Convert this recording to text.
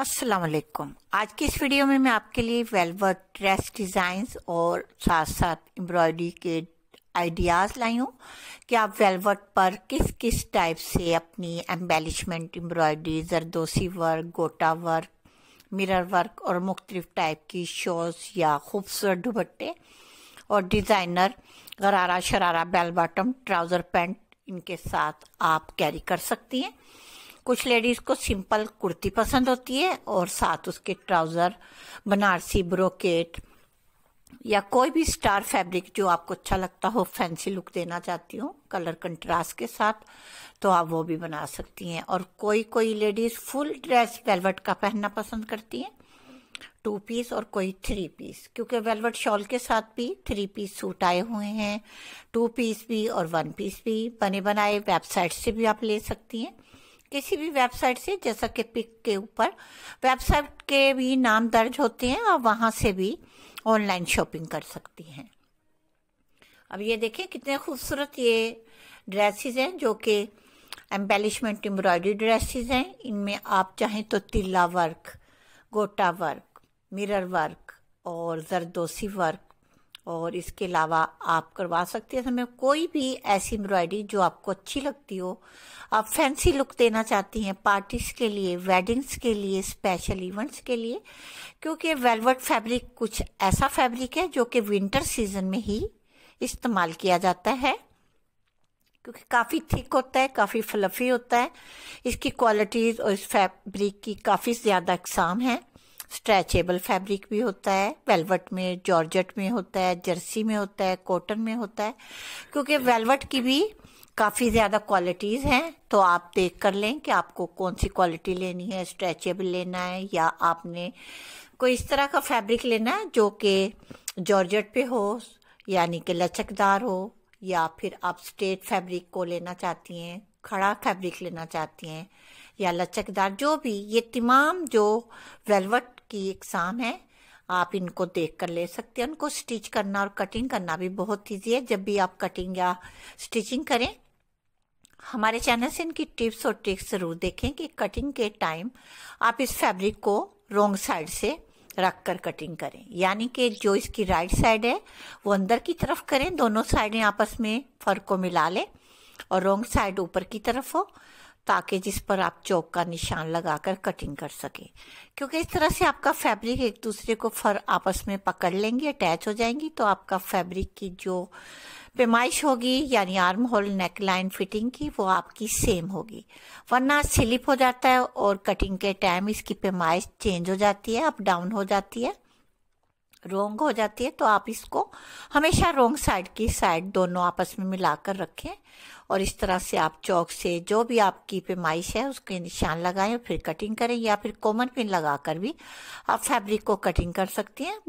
अस्सलाम वालेकुम आज की इस वीडियो में मैं आपके लिए वेलवेट ड्रेस डिज़ाइंस और साथ साथ एम्ब्रॉयडरी के आइडियाज़ लाई हूँ कि आप वेलवेट पर किस किस टाइप से अपनी embellishment embroidery zardozi work gota work mirror work और मुख्तलिफ टाइप की शॉज या खूबसूरत दुपट्टे और designer gharara sharara bell bottom trouser pant इनके साथ आप कैरी कर सकती हैं कुछ लेडीज को सिंपल कुर्ती पसंद होती है और साथ उसके ट्राउजर बनारसी ब्रोकेट या कोई भी स्टार फैब्रिक जो आपको अच्छा लगता हो फैंसी लुक देना चाहती हो कलर कंट्रास्ट के साथ तो आप वो भी बना सकती हैं और कोई कोई लेडीज फुल ड्रेस वेलवेट का पहनना पसंद करती हैं टू पीस और कोई थ्री पीस क्योंकि वेलवेट शॉल के साथ भी थ्री पीस सूट आए हुए हैं टू पीस भी और वन पीस भी बने बनाए वेबसाइट से भी आप ले सकती हैं किसी भी वेबसाइट से जैसा कि पिक के ऊपर वेबसाइट के भी नाम दर्ज होते हैं और वहां से भी ऑनलाइन शॉपिंग कर सकती हैं अब ये देखें कितने खूबसूरत ये ड्रेसेस हैं जो कि एम्बेलिशमेंट एम्ब्रॉयडरी ड्रेसेस हैं इनमें आप चाहें तो tilla work gota work mirror work और जरदोसी वर्क और इसके अलावा आप करवा सकते हैं हमें कोई भी ऐसी एम्ब्रॉयडरी जो आपको अच्छी लगती हो आप फैंसी लुक देना चाहती हैं पार्टीज के लिए वेडिंग्स के लिए स्पेशल इवेंट्स के लिए क्योंकि वेलवेट फैब्रिक कुछ ऐसा फैब्रिक है जो कि विंटर सीजन में ही इस्तेमाल किया जाता है क्योंकि काफ़ी थिक होता है काफ़ी फ्लफी होता है इसकी क्वालिटीज़ और इस फैब्रिक की काफ़ी ज़्यादा इकसाम हैं स्ट्रेचेबल फैब्रिक भी होता है वेलवेट में जॉर्जेट में होता है जर्सी में होता है कॉटन में होता है क्योंकि वेलवेट की भी काफ़ी ज़्यादा क्वालिटीज़ हैं तो आप देख कर लें कि आपको कौन सी क्वालिटी लेनी है स्ट्रेचेबल लेना है या आपने कोई इस तरह का फैब्रिक लेना है जो कि जॉर्जेट पे हो यानी कि लचकदार हो या फिर आप स्ट्रेट फैब्रिक को लेना चाहती हैं खड़ा फैब्रिक लेना चाहती हैं या लचकदार जो भी ये तमाम जो वेलवेट की शाम है आप इनको देख कर ले सकते हैं उनको स्टिच करना और कटिंग करना भी बहुत ईजी है जब भी आप कटिंग या स्टिचिंग करें हमारे चैनल से इनकी टिप्स और ट्रिक्स जरूर देखें कि कटिंग के टाइम आप इस फैब्रिक को रोंग साइड से रख कर कटिंग करें यानी कि जो इसकी राइट साइड है वो अंदर की तरफ करें दोनों साइडें आपस में फर को मिला लें और रोंग साइड ऊपर की तरफ हो ताकि जिस पर आप चौक का निशान लगाकर कटिंग कर सकें क्योंकि इस तरह से आपका फैब्रिक एक दूसरे को फर आपस में पकड़ लेंगे अटैच हो जाएंगी तो आपका फैब्रिक की जो पेमाइश होगी यानी armhole neckline fitting की वो आपकी सेम होगी वरना स्लिप हो जाता है और कटिंग के टाइम इसकी पेमाइश चेंज हो जाती है अप डाउन हो जाती है रोंग हो जाती है तो आप इसको हमेशा रोंग साइड की साइड दोनों आपस में मिलाकर रखें और इस तरह से आप चौक से जो भी आपकी पेमाइश है उसके निशान लगाएं फिर कटिंग करें या फिर कॉमन पिन लगाकर भी आप फैब्रिक को कटिंग कर सकती हैं